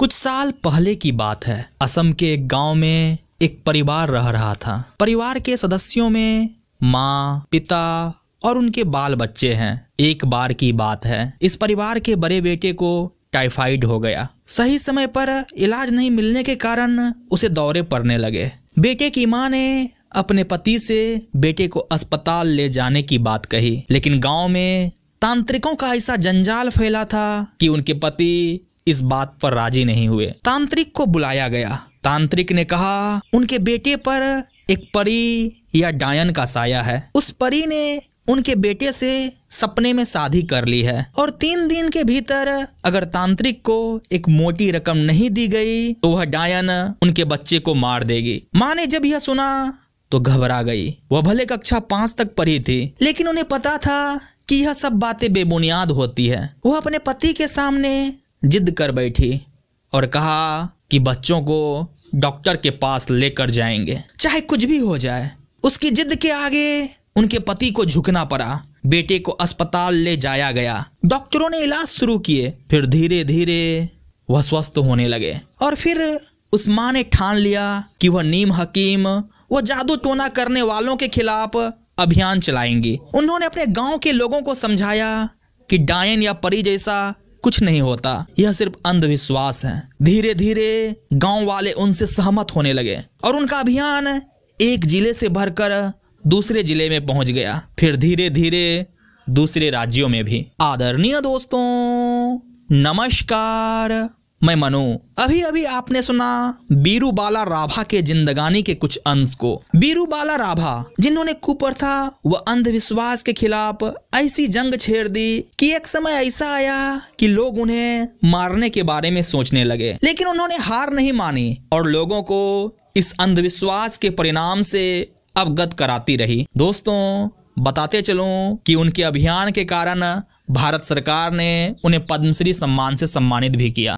कुछ साल पहले की बात है असम के एक गांव में एक परिवार रह रहा था परिवार के सदस्यों में माँ पिता और उनके बाल बच्चे हैं एक बार की बात है इस परिवार के बड़े बेटे को टाइफाइड हो गया सही समय पर इलाज नहीं मिलने के कारण उसे दौरे पड़ने लगे बेटे की माँ ने अपने पति से बेटे को अस्पताल ले जाने की बात कही लेकिन गांव में तांत्रिकों का ऐसा जंजाल फैला था कि उनके पति इस बात पर राजी नहीं हुए तांत्रिक को बुलाया गया तांत्रिक ने कहा उनके बेटे पर एक परी या डायन का साया है उस परी ने उनके बेटे से सपने में शादी कर ली है और तीन दिन के भीतर अगर तांत्रिक को एक मोटी रकम नहीं दी गई तो वह डायन उनके बच्चे को मार देगी माँ ने जब यह सुना तो घबरा गई वह भले कक्षा पांच तक पढ़ी थी लेकिन उन्हें पता था कि यह सब बातें बेबुनियाद होती है वह अपने पति के सामने जिद कर बैठी और कहा कि बच्चों को डॉक्टर के पास लेकर जाएंगे चाहे कुछ भी हो जाए उसकी जिद के आगे उनके पति को झुकना पड़ा बेटे को अस्पताल ले जाया गया डॉक्टरों ने इलाज शुरू किए फिर धीरे धीरे वह स्वस्थ होने लगे और फिर उस माँ ने ठान लिया कि वह नीम हकीम वह जादू टोना करने वालों के खिलाफ अभियान चलाएंगी उन्होंने अपने गांव के लोगों को समझाया कि डायन या परी जैसा कुछ नहीं होता यह सिर्फ अंधविश्वास है धीरे धीरे गांव वाले उनसे सहमत होने लगे और उनका अभियान एक जिले से भरकर दूसरे जिले में पहुंच गया फिर धीरे धीरे दूसरे राज्यों में भी आदरणीय दोस्तों नमस्कार मैं मनु अभी अभी आपने सुना बीरूबाला राभा के जिंदगानी के कुछ अंश को बीरूबाला राभा जिन्होंने कुप्रथा व अंधविश्वास के खिलाफ ऐसी जंग छेड़ दी कि एक समय ऐसा आया कि लोग उन्हें मारने के बारे में सोचने लगे लेकिन उन्होंने हार नहीं मानी और लोगों को इस अंधविश्वास के परिणाम से अवगत कराती रही दोस्तों बताते चलूं कि उनके अभियान के कारण भारत सरकार ने उन्हें पद्मश्री सम्मान से सम्मानित भी किया